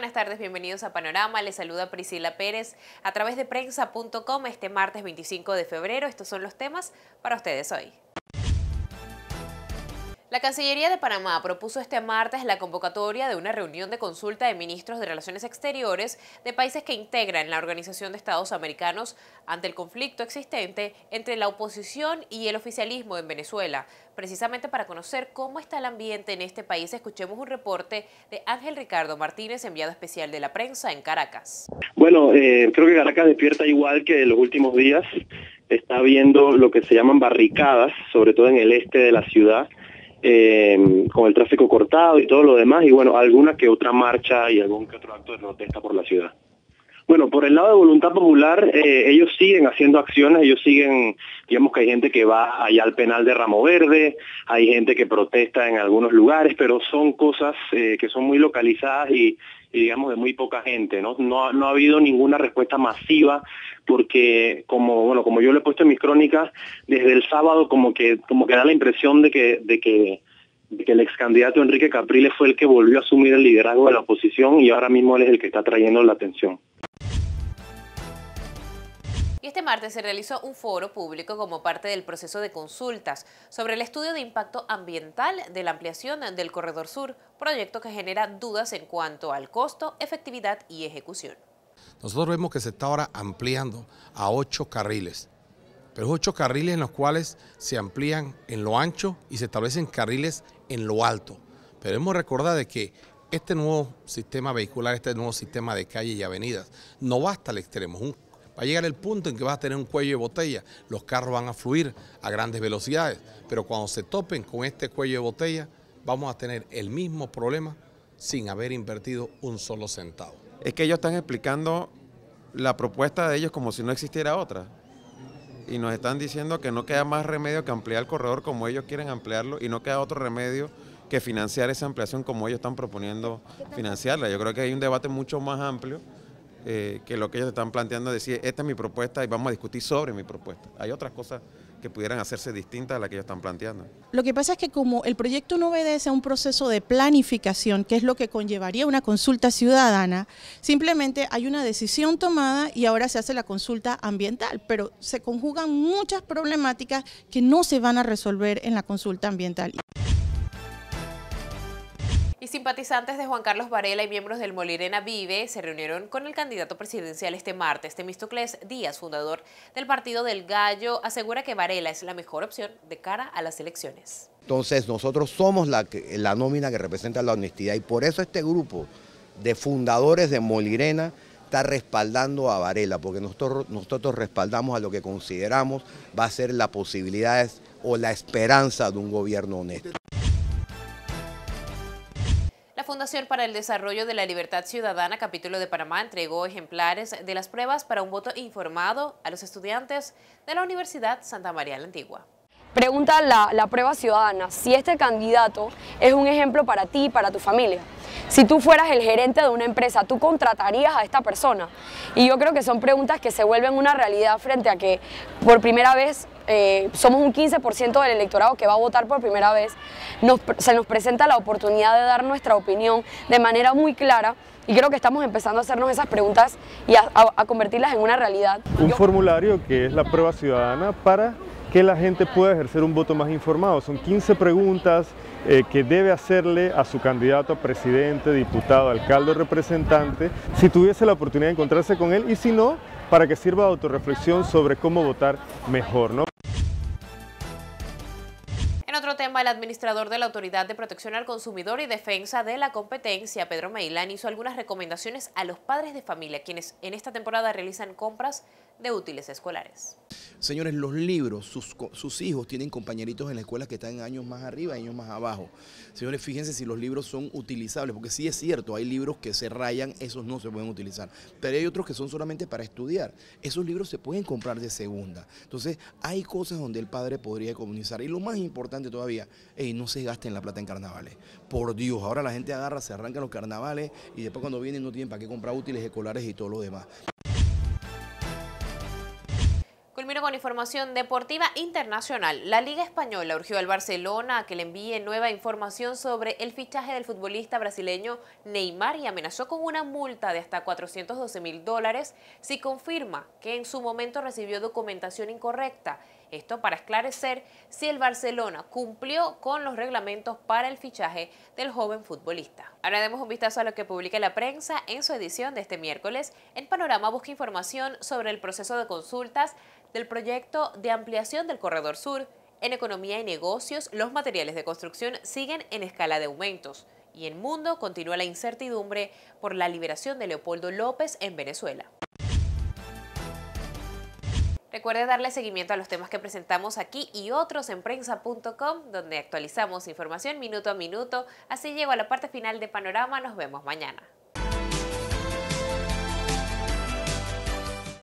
buenas tardes, bienvenidos a Panorama. Les saluda Priscila Pérez a través de prensa.com este martes 25 de febrero. Estos son los temas para ustedes hoy. La Cancillería de Panamá propuso este martes la convocatoria de una reunión de consulta de ministros de Relaciones Exteriores de países que integran la Organización de Estados Americanos ante el conflicto existente entre la oposición y el oficialismo en Venezuela. Precisamente para conocer cómo está el ambiente en este país, escuchemos un reporte de Ángel Ricardo Martínez, enviado especial de la prensa en Caracas. Bueno, eh, creo que Caracas despierta igual que los últimos días. Está viendo lo que se llaman barricadas, sobre todo en el este de la ciudad Em, con el tráfico cortado y todo lo demás, y bueno, alguna que otra marcha y algún que otro acto de protesta por la ciudad. Bueno, por el lado de Voluntad Popular, eh, ellos siguen haciendo acciones, ellos siguen, digamos que hay gente que va allá al penal de Ramo Verde, hay gente que protesta en algunos lugares, pero son cosas eh, que son muy localizadas y, y digamos de muy poca gente, ¿no? No, ha habido ninguna respuesta masiva porque como bueno, como yo le he puesto en mis crónicas, desde el sábado como que como que da la impresión de que de que de que el ex candidato Enrique Capriles fue el que volvió a asumir el liderazgo de la oposición y ahora mismo él es el que está trayendo la atención. Y este martes se realizó un foro público como parte del proceso de consultas sobre el estudio de impacto ambiental de la ampliación del Corredor Sur, proyecto que genera dudas en cuanto al costo, efectividad y ejecución. Nosotros vemos que se está ahora ampliando a ocho carriles, pero ocho carriles en los cuales se amplían en lo ancho y se establecen carriles en lo alto. Pero hemos recordado que este nuevo sistema vehicular, este nuevo sistema de calles y avenidas, no va hasta el extremo, es un Va a llegar el punto en que vas a tener un cuello de botella. Los carros van a fluir a grandes velocidades, pero cuando se topen con este cuello de botella, vamos a tener el mismo problema sin haber invertido un solo centavo. Es que ellos están explicando la propuesta de ellos como si no existiera otra. Y nos están diciendo que no queda más remedio que ampliar el corredor como ellos quieren ampliarlo y no queda otro remedio que financiar esa ampliación como ellos están proponiendo financiarla. Yo creo que hay un debate mucho más amplio eh, que lo que ellos están planteando es decir, esta es mi propuesta y vamos a discutir sobre mi propuesta. Hay otras cosas que pudieran hacerse distintas a las que ellos están planteando. Lo que pasa es que como el proyecto no obedece a un proceso de planificación, que es lo que conllevaría una consulta ciudadana, simplemente hay una decisión tomada y ahora se hace la consulta ambiental, pero se conjugan muchas problemáticas que no se van a resolver en la consulta ambiental. Simpatizantes de Juan Carlos Varela y miembros del Molirena Vive se reunieron con el candidato presidencial este martes. Temistocles Díaz, fundador del Partido del Gallo, asegura que Varela es la mejor opción de cara a las elecciones. Entonces nosotros somos la, nómina que representa la honestidad y por eso este grupo de fundadores de Molirena está respaldando a Varela, porque nosotros, nosotros respaldamos a lo que consideramos va a ser la posibilidades o la esperanza de un gobierno honesto. Fundación para el Desarrollo de la Libertad Ciudadana, capítulo de Panamá, entregó ejemplares de las pruebas para un voto informado a los estudiantes de la Universidad Santa María la Antigua. Pregunta la, prueba ciudadana, si este candidato es un ejemplo para ti y para tu familia. Si tú fueras el gerente de una empresa, ¿tú contratarías a esta persona? Y yo creo que son preguntas que se vuelven una realidad frente a que por primera vez eh, somos un 15% del electorado que va a votar por primera vez, se nos presenta la oportunidad de dar nuestra opinión de manera muy clara y creo que estamos empezando a hacernos esas preguntas y a, convertirlas en una realidad. Un formulario que es la prueba ciudadana para que la gente pueda ejercer un voto más informado. Son 15 preguntas eh, que debe hacerle a su candidato a presidente, diputado, alcalde o representante, si tuviese la oportunidad de encontrarse con él y si no, para que sirva de autorreflexión sobre cómo votar mejor. ¿no? En otro tema, el administrador de la Autoridad de Protección al Consumidor y Defensa de la Competencia, Pedro Meilán, hizo algunas recomendaciones a los padres de familia, quienes en esta temporada realizan compras de útiles escolares. Señores, los libros, sus, hijos tienen compañeritos en la escuela que están años más arriba, años más abajo. Señores, fíjense si los libros son utilizables, porque sí es cierto, hay libros que se rayan, esos no se pueden utilizar, pero hay otros que son solamente para estudiar. Esos libros se pueden comprar de segunda. Entonces, hay cosas donde el padre podría economizar. Y lo más importante todavía, no se gasten la plata en carnavales. Por Dios, ahora la gente agarra, se arranca los carnavales y después cuando vienen no tienen para qué comprar útiles escolares y todo lo demás termino con información deportiva internacional. La Liga Española urgió al Barcelona a que le envíe nueva información sobre el fichaje del futbolista brasileño Neymar y amenazó con una multa de hasta 412 mil dólares si confirma que en su momento recibió documentación incorrecta. Esto para esclarecer si el Barcelona cumplió con los reglamentos para el fichaje del joven futbolista. Ahora demos un vistazo a lo que publica la prensa en su edición de este miércoles. En Panorama busca información sobre el proceso de consultas del proyecto de ampliación del Corredor Sur, en economía y negocios los materiales de construcción siguen en escala de aumentos y en mundo continúa la incertidumbre por la liberación de Leopoldo López en Venezuela. Recuerde darle seguimiento a los temas que presentamos aquí y otros en prensa.com, donde actualizamos información minuto a minuto. Así llego a la parte final de Panorama. Nos vemos mañana.